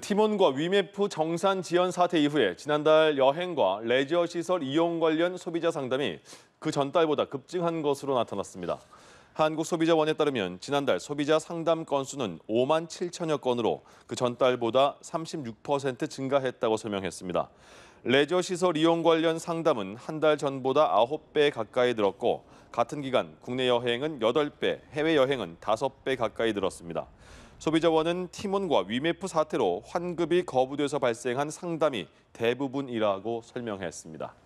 팀원과 위메프 정산 지연 사태 이후에 지난달 여행과 레저 시설 이용 관련 소비자 상담이 그 전달보다 급증한 것으로 나타났습니다. 한국소비자원에 따르면 지난달 소비자 상담 건수는 5만 7천여 건으로 그 전달보다 36% 증가했다고 설명했습니다. 레저 시설 이용 관련 상담은 한 달 전보다 9배 가까이 늘었고 같은 기간 국내 여행은 8배, 해외 여행은 5배 가까이 늘었습니다. 소비자원은 팀원과 위메프 사태로 환급이 거부돼서 발생한 상담이 대부분이라고 설명했습니다.